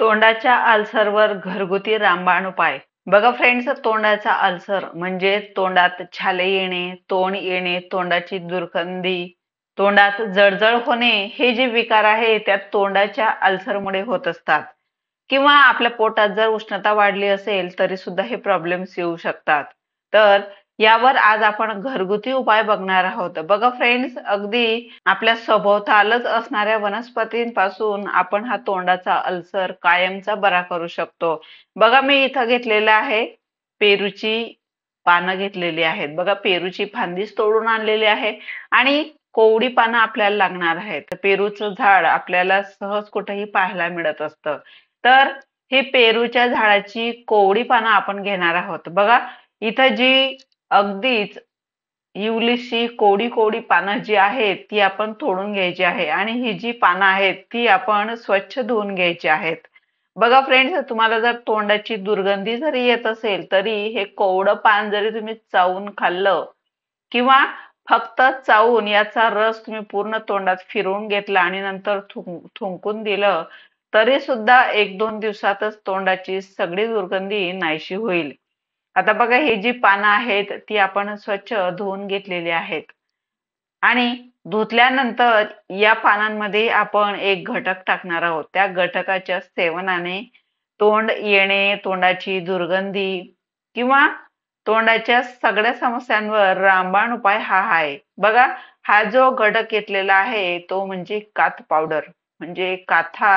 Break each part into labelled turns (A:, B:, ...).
A: तोंडाच्या आल्सरवर घरगुती रामबाण उपाय बघा फ्रेंड्स तोंडाचा आल्सर म्हणजे तोंडात छाले येणे तोंड येणे तोंडाची दुर्गंधी तोंडात जळजळ होणे हे जे विकार आहे त्यात तोंडाच्या आल्सरमुळे होत असतात किंवा आपल्या पोटात जर उष्णता वाढली असेल तरी सुद्धा हे प्रॉब्लेम्स येऊ शकतात तर यावर आज आपण घरगुती उपाय बघणार आहोत बघा फ्रेंड्स अगदी आपल्या सभोवतालच असणाऱ्या वनस्पतींपासून आपण हा तोंडाचा अल्सर कायमचा बरा करू शकतो बघा मी इथं घेतलेला आहे पेरूची पानं घेतलेली आहेत बघा पेरूची फांदीच तोडून आणलेली आहे आणि कोवडी पानं आपल्याला लागणार आहेत पेरूचं झाड आपल्याला सहज कुठेही पाहायला मिळत असतं तर हे पेरूच्या झाडाची कोवडी पानं आपण घेणार आहोत बघा इथं जी अगदीच इवलीशी कोडी कोडी पानं जी आहेत ती आपण तोडून घ्यायची आहे आणि ही जी पानं आहेत ती आपण स्वच्छ धुवून घ्यायची आहेत बघा फ्रेंड्स तुम्हाला जर तोंडाची दुर्गंधी जरी येत असेल तरी हे कोवडं पान जरी तुम्ही चावून खाल्लं किंवा फक्त चावून याचा रस तुम्ही पूर्ण तोंडात फिरवून घेतला आणि नंतर थुंकून दिलं तरी सुद्धा एक दोन दिवसातच तोंडाची सगळी दुर्गंधी नाहीशी होईल आता बघा हे जी पानं आहेत ती आपण स्वच्छ धुवून घेतलेली आहेत आणि धुतल्यानंतर या पानांमध्ये आपण एक घटक टाकणार आहोत त्या घटकाच्या सेवनाने तोंड येणे तोंडाची दुर्गंधी किंवा तोंडाच्या सगळ्या समस्यांवर रामबाण उपाय हा आहे बघा हा जो घटक घेतलेला आहे तो म्हणजे कात पावडर म्हणजे काथा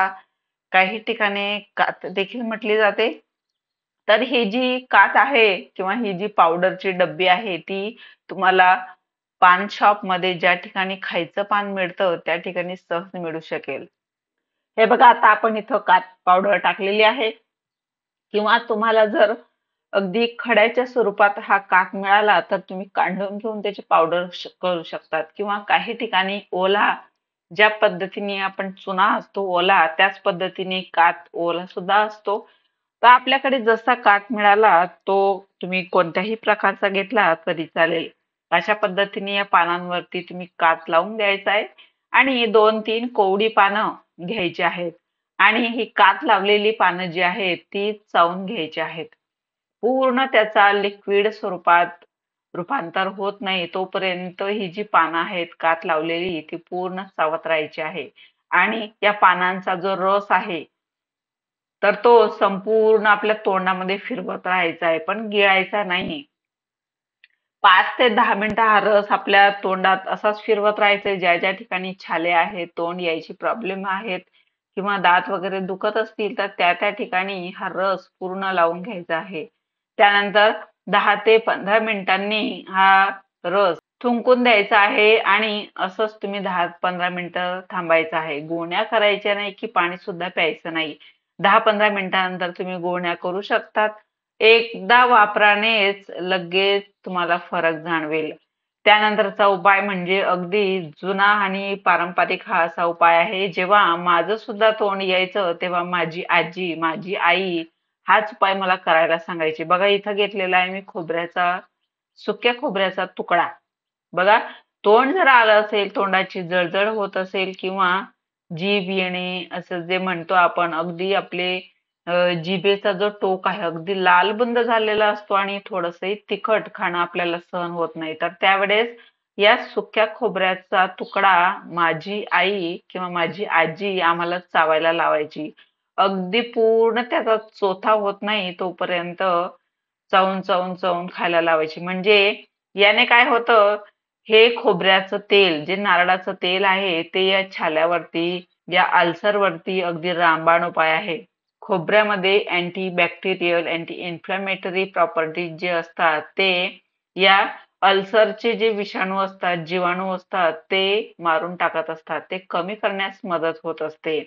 A: काही ठिकाणी कात देखील म्हटली जाते तर ही जी काच आहे किंवा ही जी पावडरची डब्बी आहे ती तुम्हाला पान शॉप मध्ये ज्या ठिकाणी खायचं पान मिळतं त्या ठिकाणी सहज मिळू शकेल हे बघा आता आपण इथं काच पावडर टाकलेली आहे किंवा तुम्हाला जर अगदी खड्याच्या स्वरूपात हा काक मिळाला तर तुम्ही कांडून घेऊन त्याची पावडर करू शकतात किंवा काही ठिकाणी ओला ज्या पद्धतीने आपण चुना असतो ओला त्याच पद्धतीने कात ओला सुद्धा असतो तर आपल्याकडे जसा कात मिळाला तो तुम्ही कोणत्याही प्रकारचा घेतला तरी चालेल अशा पद्धतीने या पानांवरती तुम्ही काच लावून द्यायचा आहे आणि दोन तीन कोवडी पानं घ्यायची आहेत आणि ही कात लावलेली पानं जी आहेत ती चावून घ्यायची आहेत पूर्ण त्याचा लिक्विड स्वरूपात रूपांतर होत नाही तोपर्यंत ही जी पानं आहेत कात लावलेली ती पूर्ण चावत राहायची आहे आणि या पानांचा जो रस आहे तर तो संपूर्ण आपल्या तोंडामध्ये फिरवत राहायचा आहे पण गिळायचा नाही पाच ते दहा मिनिटं हा रस आपल्या तोंडात असाच फिरवत राहायचा ज्या ज्या ठिकाणी छाले आहेत तोंड यायची प्रॉब्लेम आहेत किंवा दात वगैरे दुखत असतील तर त्या त्या ठिकाणी हा रस पूर्ण लावून घ्यायचा आहे त्यानंतर दहा ते पंधरा मिनिटांनी हा रस थुंकून द्यायचा आहे आणि असंच तुम्ही दहा पंधरा मिनिटं थांबायचं आहे गोण्या करायच्या नाही की पाणी सुद्धा प्यायचं नाही दहा पंधरा मिनिटांनंतर तुम्ही गोण्या करू शकतात एकदा वापरानेच लगेच तुम्हाला फरक जाणवेल त्यानंतरचा उपाय म्हणजे अगदी जुना आणि पारंपरिक हा असा उपाय आहे जेव्हा माझं सुद्धा तोंड यायचं तेव्हा माझी आजी माझी आई हाच उपाय मला करायला सांगायची बघा इथं घेतलेला आहे मी खोबऱ्याचा सुक्या खोबऱ्याचा तुकडा बघा तोंड जर आलं असेल तोंडाची जळजळ होत असेल किंवा जीभ येणे असं जे म्हणतो आपण अगदी आपले जिभेचा जो टोक आहे अगदी लालबंद झालेला असतो आणि थोडंसंही तिखट खाणं आपल्याला सहन होत नाही तर त्यावेळेस या सुक्या खोबऱ्याचा तुकडा माझी आई किंवा माझी आजी आम्हाला चावायला लावायची अगदी पूर्ण त्याचा चोथा होत नाही तोपर्यंत चावून चावून चावून खायला लावायची म्हणजे याने काय होतं हे खोबऱ्याचं तेल जे नारळाचं तेल आहे ते या छाल्यावरती या अल्सरवरती अगदी रामबाण उपाय आहे खोबऱ्यामध्ये anti bacterial anti inflammatory properties जे असतात ते या अल्सरचे जे विषाणू असतात जीवाणू असतात ते मारून टाकत असतात ते कमी करण्यास मदत होत असते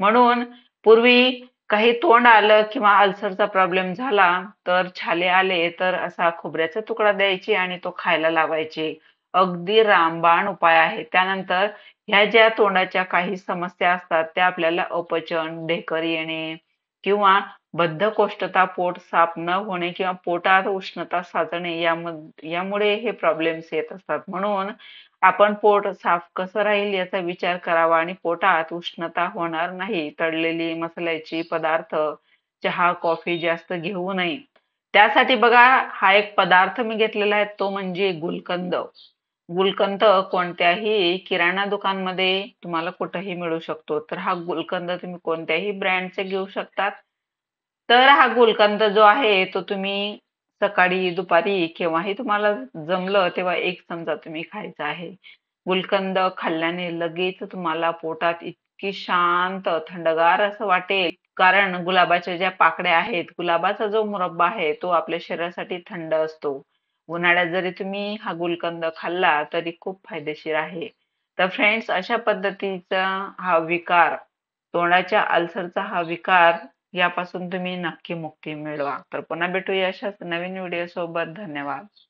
A: म्हणून पूर्वी काही तोंड आलं किंवा अल्सरचा प्रॉब्लेम झाला तर छाले आले तर असा खोबऱ्याचा तुकडा द्यायची आणि तो खायला लावायचे अगदी रामबाण उपाय आहे त्यानंतर ह्या ज्या तोंडाच्या काही समस्या असतात त्या आपल्याला अपचन ढेकर येणे किंवा बद्धकोष्ठता पोट साफ न होणे किंवा पोटात उष्णता साचणे यामुळे हे प्रॉब्लेम्स येत असतात म्हणून आपण पोट साफ कसं राहील याचा विचार करावा आणि पोटात उष्णता होणार नाही तळलेली मसाल्याची पदार्थ चहा कॉफी जास्त घेऊ नये त्यासाठी बघा हा एक पदार्थ मी घेतलेला आहे तो म्हणजे गुलकंद गुलकंद कोणत्याही किराणा दुकानमध्ये तुम्हाला कुठेही मिळू शकतो तर हा गुलकंद तुम्ही कोणत्याही ब्रँडचे घेऊ शकतात तर हा गुलकंद जो आहे तो तुम्ही सकाळी दुपारी केव्हाही तुम्हाला जमलं तेव्हा एक समजा तुम्ही खायचा आहे गुलकंद खाल्ल्याने लगेच तुम्हाला पोटात इतकी शांत थंडगार असं वाटेल कारण गुलाबाच्या ज्या पाकड्या आहेत गुलाबाचा जो मुरब्बा आहे तो आपल्या शरीरासाठी थंड असतो उन्हाळ्यात जरी तुम्ही हा गुलकंद खाल्ला तरी खूप फायदेशीर आहे तर फ्रेंड्स अशा पद्धतीचा हा विकार तोंडाच्या अल्सरचा हा विकार यापासून तुम्ही नक्की मुक्ती मिळवा तर पुन्हा भेटूया अशाच नवीन व्हिडिओ सोबत धन्यवाद